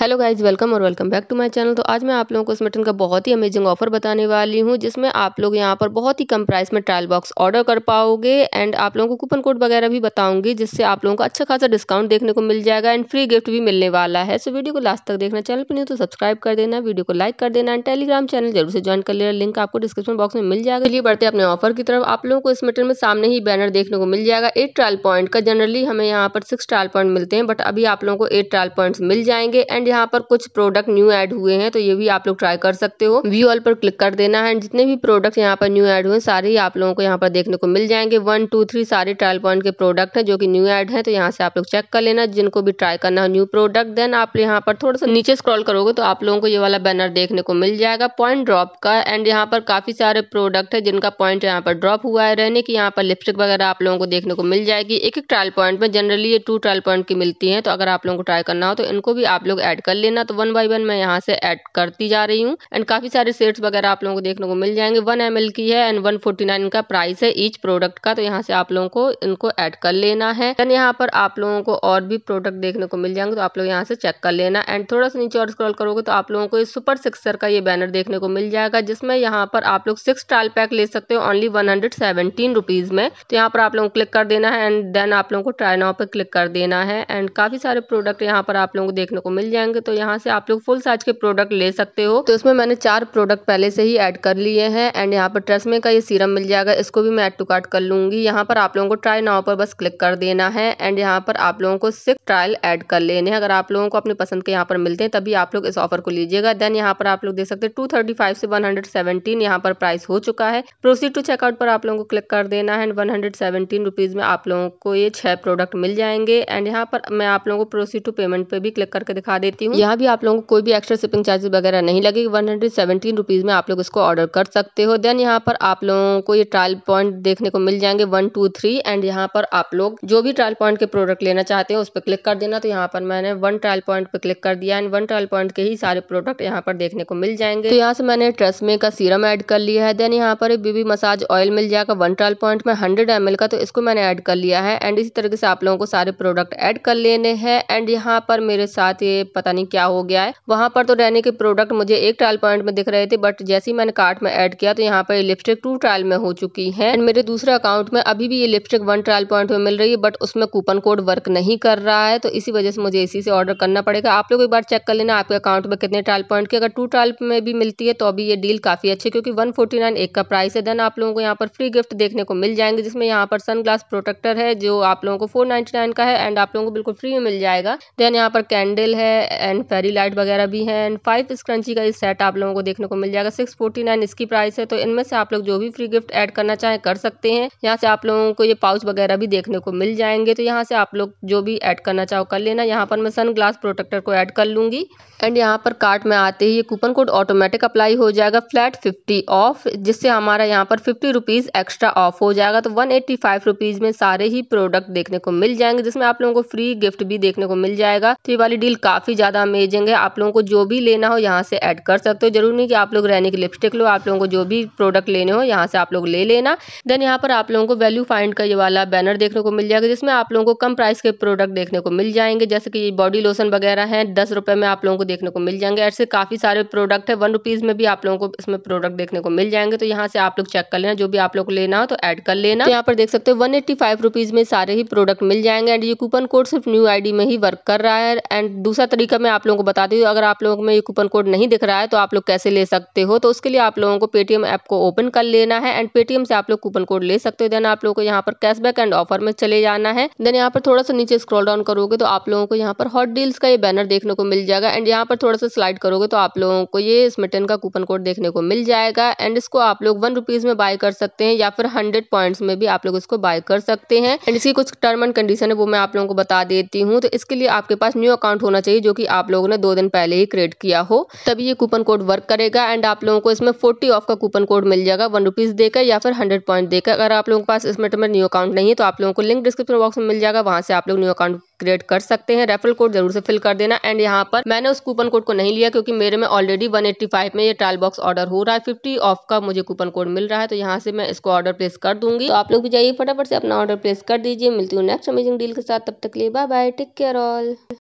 hello guys welcome और welcome back to my channel तो आज मैं आप लोगों को इस मिटन का बहुत ही अमेजिंग ऑफर बताने वाली हूँ जिसमें आप लोग यहाँ पर बहुत ही कम प्राइस में ट्रायल बॉक्स ऑर्डर कर पाओगे एंड आप लोगों को कूपन कोड वगैरह भी बताऊंगी जिससे आप लोगों को अच्छा खासा डिस्काउंट देखने को मिल जाएगा एंड फ्री गिफ्ट भी मिलने वाला है सो वीडियो को लास्ट तक देखना चैनल पर नहीं तो सब्सक्राइब कर देना वीडियो को लाइक कर देना एंड टेलीग्राम चैनल जरूर से ज्वाइन कर लेना लिंक आपको डिस्क्रिप्शन बॉक्स में मिल जाएगा चलिए बढ़ते अपने ऑफर की तरफ आप लोगों को इस मिटन में सामने ही बैनर देखने को मिल जाएगा एट ट्रायल पॉइंट का जनरली हमें यहाँ पर सिक्स ट्रायल पॉइंट मिलते हैं बट अभी आप लोगों को एट ट्रायल पॉइंट मिल जाएंगे एंड एंड यहाँ पर कुछ प्रोडक्ट न्यू ऐड हुए हैं तो ये भी आप लोग ट्राई कर सकते हो व्यू ऑल पर क्लिक कर देना है जितने भी प्रोडक्ट यहाँ पर न्यू ऐड हुए सारे ही आप लोगों को यहाँ पर देखने को मिल जाएंगे वन टू थ्री सारे ट्रायल पॉइंट के प्रोडक्ट है जो कि न्यू ऐड है तो यहाँ से आप लोग चेक कर लेना जिनको भी ट्राई करना हो न्यू प्रोडक्ट देन आप यहाँ पर थोड़ा सा नीचे स्क्रॉल करोगे तो आप लोगों को ये वाला बैनर देखने को मिल जाएगा पॉइंट ड्रॉप का एंड यहाँ पर काफी सारे प्रोडक्ट है जिनका पॉइंट यहाँ पर ड्रॉप हुआ है रहने की यहाँ पर लिपस्टिक वगैरह आप लोगों को देखने को मिल जाएगी एक एक ट्रायल पॉइंट में जनरली ये टू ट्रायल पॉइंट की मिलती है तो अगर आप लोगों को ट्राई करना हो तो इनको भी आप लोग एड ऐड कर लेना तो वन बाई वन मैं यहाँ से ऐड करती जा रही हूँ एंड काफ़ी सारे सेट्स वगैरह आप लोगों को देखने को मिल जाएंगे वन एम की है एंड वन फोर्टी नाइन का प्राइस है ईच प्रोडक्ट का तो यहाँ से आप लोगों को इनको ऐड कर लेना है एंड यहाँ पर आप लोगों को और भी प्रोडक्ट देखने को मिल जाएंगे तो आप लोग यहाँ से चेक कर लेना एंड थोड़ा सा नीचे और स्क्रॉल करोगे तो आप लोगों को सुपर सिक्सर का ये बैनर देखने को मिल जाएगा जिसमें यहाँ पर आप लोग सिक्स ट्रायल पैक ले सकते हो ओनली वन हंड्रेड में तो यहाँ पर आप लोगों को क्लिक कर देना है एंड देन आप लोगों को ट्राई नाउ पर क्लिक कर देना है एंड काफी सारे प्रोडक्ट यहाँ पर आप लोगों को देखने को मिल जाएंगे जाएंगे तो यहाँ से आप लोग फुल साइज के प्रोडक्ट ले सकते हो तो इसमें मैंने चार प्रोडक्ट पहले से ही ऐड कर लिए हैं एंड यहाँ पर ट्रेसमे का ये सीरम मिल जाएगा इसको भी मैं ऐड टू कार्ट कर लूंगी यहाँ पर आप लोगों को ट्राई नाव पर बस क्लिक कर देना है एंड यहाँ पर आप लोगों को सिक्स ट्रायल एड कर लेने अगर आप लोगों को अपनी पसंद के यहाँ पर मिलते हैं तभी आप लोग इस ऑफर को लीजिएगा देन यहाँ पर आप लोग देख सकते टू थर्टी फाइव से वन हंड्रेड सेवेंटीन यहाँ पर प्राइस हो चुका है प्रोसीड टू चेकआउट पर आप लोगों को क्लिक कर देना है and one hundred seventeen rupees में आप लोगों को ये छह प्रोडक्ट मिल जाएंगे एंड यहाँ पर मैं आप लोगों को प्रोसीड टू पेमेंट पे भी क्लिक करके दिखा देती देती हूँ यहाँ भी आप लोगों को कोई भी एक्स्ट्रा शिपिंग चार्जेस वगैरह नहीं लगेगी वन हंड्रेड में आप लोग इसको ऑर्डर कर सकते हो देन यहाँ पर आप लोगों को ये ट्रायल पॉइंट देखने को मिल जाएंगे वन टू थ्री एंड यहाँ पर आप लोग जो भी ट्रायल पॉइंट के प्रोडक्ट लेना चाहते हैं उस पर क्लिक कर देना तो यहाँ पर मैंने वन ट्रायल पॉइंट पे क्लिक कर दिया एंड वन ट्रायल पॉइंट के ही सारे प्रोडक्ट यहाँ पर देखने को मिल जाएंगे तो यहाँ से मैंने ट्रस्मे का सीरम ऐड कर लिया है देन यहाँ पर बीबी मसाज ऑयल मिल जाएगा वन ट्रायल पॉइंट में हंड्रेड एम का तो इसको मैंने ऐड कर लिया है एंड इसी तरीके से आप लोगों को सारे प्रोडक्ट ऐड कर लेने हैं एंड यहाँ पर मेरे साथ ये पता पता नहीं क्या हो गया है वहां पर तो रहने के प्रोडक्ट मुझे एक ट्रायल पॉइंट में दिख रहे थे बट जैसे ही मैंने कार्ट में ऐड किया तो यहाँ पर लिपस्टिक टू ट्रायल में हो चुकी है एंड मेरे दूसरे अकाउंट में अभी भी ये लिपस्टिक वन ट्रायल पॉइंट में मिल रही है बट उसमें कूपन कोड वर्क नहीं कर रहा है तो इसी वजह से मुझे इसी से ऑर्डर करना पड़ेगा आप लोग एक बार चेक कर लेना आपके अकाउंट में कितने ट्रायल पॉइंट की अगर टू ट्रायल में भी मिलती है तो अभी ये डील काफ़ी अच्छी क्योंकि वन फोर्टी नाइन एक का प्राइस है देन आप लोगों को यहाँ पर फ्री गिफ्ट देखने को मिल जाएंगे जिसमें यहाँ पर सनग्लास प्रोटेक्टर है जो आप लोगों को फोर नाइन का है एंड आप लोगों को बिल्कुल फ्री में मिल जाएगा देन यहाँ पर कैंडल है एंड फेरी लाइट वगैरह भी हैं एंड फाइव स्क्रंची का ये सेट आप लोगों को देखने को मिल जाएगा सिक्स फोर्टी नाइन इसकी प्राइस है तो इनमें से आप लोग जो भी फ्री गिफ्ट ऐड करना चाहें कर सकते हैं यहाँ से आप लोगों को ये पाउच वगैरह भी देखने को मिल जाएंगे तो यहाँ से आप लोग जो भी ऐड करना चाहो कर लेना यहाँ पर मैं सन ग्लास प्रोटेक्टर को ऐड कर लूँगी एंड यहाँ पर कार्ट में आते ही ये कूपन कोड ऑटोमेटिक अप्लाई हो जाएगा फ्लैट फिफ्टी ऑफ जिससे हमारा यहाँ पर फिफ्टी रुपीज़ एक्स्ट्रा ऑफ हो जाएगा तो वन एट्टी फाइव रुपीज़ में सारे ही प्रोडक्ट देखने को मिल जाएंगे जिसमें आप लोगों को फ्री गिफ्ट भी देखने को मिल जाएगा तो ये वाली डील काफ़ी ज़्यादा अमेजिंग है आप लोगों को जो भी लेना हो यहाँ से ऐड कर सकते हो जरूरी नहीं कि आप लोग रहने की लिपस्टिक लो आप लोगों को जो भी प्रोडक्ट लेने हो यहाँ से आप लोग ले लेना देन यहाँ पर आप लोगों को वैल्यू फाइंड का ये वाला बैनर देखने को मिल जाएगा जिसमें आप लोगों को कम प्राइस के प्रोडक्ट देखने को मिल जाएंगे जैसे कि बॉडी लोशन वगैरह है दस रुपये में आप लोगों को देखने को मिल जाएंगे ऐसे काफ़ी सारे प्रोडक्ट है वन रुपीज़ में भी आप लोगों को इसमें प्रोडक्ट देखने को मिल जाएंगे तो यहाँ से आप लोग चेक कर लेना जो भी आप लोग लेना हो तो ऐड कर लेना तो यहाँ पर देख सकते हो वन एट्टी फाइव रुपीज़ में सारे ही प्रोडक्ट मिल जाएंगे एंड ये कूपन कोड सिर्फ न्यू आई में ही वर्क कर रहा है एंड दूसरा तरीका का मैं आप लोगों को बता दी अगर आप लोगों में ये कूपन कोड नहीं दिख रहा है तो आप लोग कैसे ले सकते हो तो उसके लिए आप लोगों को पेटीएम ऐप को ओपन कर लेना है एंड पेटीएम से आप लोग कूपन कोड ले सकते हो देन आप लोगों को यहाँ पर कैशबैक एंड ऑफर में चले जाना है देन यहाँ पर थोड़ा सा नीचे स्क्रॉल डाउन करोगे तो आप लोगों को यहाँ पर हॉट डील्स का ये बैनर देखने को मिल जाएगा एंड यहाँ पर थोड़ा सा स्लाइड करोगे तो आप लोगों को ये स्मिटन का कूपन कोड देखने को मिल जाएगा एंड इसको आप लोग वन रुपीज में बाय कर सकते हैं या फिर हंड्रेड पॉइंट्स में भी आप लोग इसको बाय कर सकते हैं एंड इसकी कुछ टर्म एंड कंडीशन है वो मैं आप लोगों को बता देती हूँ तो इसके लिए आपके पास न्यू अकाउंट होना चाहिए जो कि आप लोगों ने दो दिन पहले ही क्रिएट किया हो तभी ये कूपन कोड वर्क करेगा एंड आप लोगों को इसमें फोर्टी ऑफ का कूपन कोड मिल जाएगा वन रुपीज़ देकर या फिर हंड्रेड पॉइंट देकर अगर आप लोगों के पास इसमें मेटर में न्यू अकाउंट नहीं है तो आप लोगों को लिंक डिस्क्रिप्शन बॉक्स में मिल जाएगा वहाँ से आप लोग न्यू अकाउंट क्रिएट कर सकते हैं रेफरल कोड जरूर से फिल कर देना एंड यहाँ पर मैंने उस कूपन कोड को नहीं लिया क्योंकि मेरे में ऑलरेडी 185 में ये ट्रायल बॉक्स ऑर्डर हो रहा है 50 ऑफ का मुझे कूपन कोड मिल रहा है तो यहाँ से मैं इसको ऑर्डर प्लेस कर दूंगी तो आप लोग भी जाइए फटाफट से अपना ऑर्डर प्लेस कर दीजिए मिलती हूँ नेक्स्ट अमेजिंग डील के साथ तब तक लिए bye bye take care all